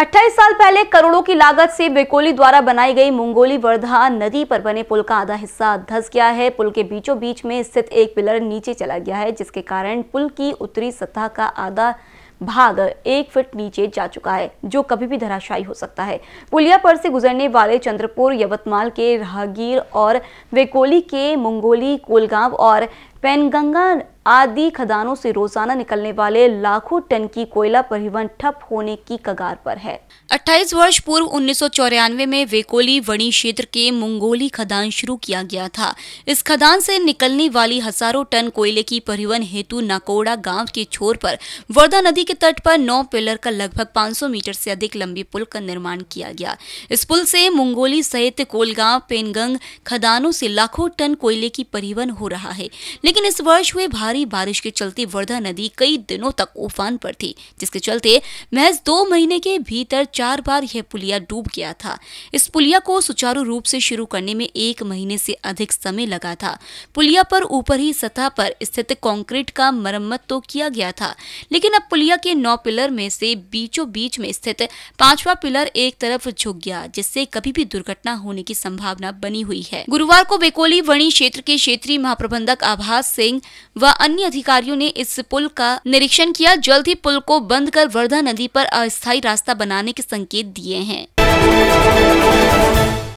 28 साल पहले करोड़ों की लागत से बेकोली द्वारा बनाई गई मुंगोली वर्धा नदी पर बने पुल का आधा हिस्सा धस गया है पुल के बीचों बीच में स्थित एक पिलर नीचे चला गया है जिसके कारण पुल की उत्तरी सतह का आधा भाग एक फीट नीचे जा चुका है जो कभी भी धराशायी हो सकता है पुलिया पर से गुजरने वाले चंद्रपुर यवतमाल के राहगीर और वेकोली के मुंगोली कोलगांव और पेनगंगा आदि खदानों से रोजाना निकलने वाले लाखों टन की कोयला परिवहन ठप होने की कगार पर है 28 वर्ष पूर्व उन्नीस में वेकोली वणी क्षेत्र के मुंगोली खदान शुरू किया गया था इस खदान से निकलने वाली हजारों टन कोयले की परिवहन हेतु नाकोड़ा गांव के छोर पर वर्धा नदी के तट पर नौ पिलर का लगभग 500 मीटर से अधिक लंबी पुल का निर्माण किया गया इस पुल से मुंगोली सहित कोलगांव पेनगंग खदानों से लाखों टन कोयले की परिवहन हो रहा है लेकिन इस वर्ष हुई भारी बारिश के चलते वर्धा नदी कई दिनों तक उफान पर थी जिसके चलते महज दो महीने के भीतर चार बार यह पुलिया डूब गया था इस पुलिया को सुचारू रूप से शुरू करने में एक महीने से अधिक समय लगा था पुलिया पर ऊपर ही सतह पर स्थित कंक्रीट का मरम्मत तो किया गया था लेकिन अब पुलिया के नौ पिलर में से बीचों बीच में स्थित पांचवा पिलर एक तरफ झुक गया जिससे कभी भी दुर्घटना होने की संभावना बनी हुई है गुरुवार को बेकोली वणी क्षेत्र के क्षेत्रीय महाप्रबंधक आभार सुभाष सिंह व अन्य अधिकारियों ने इस पुल का निरीक्षण किया जल्द ही पुल को बंद कर वर्धा नदी पर अस्थायी रास्ता बनाने के संकेत दिए हैं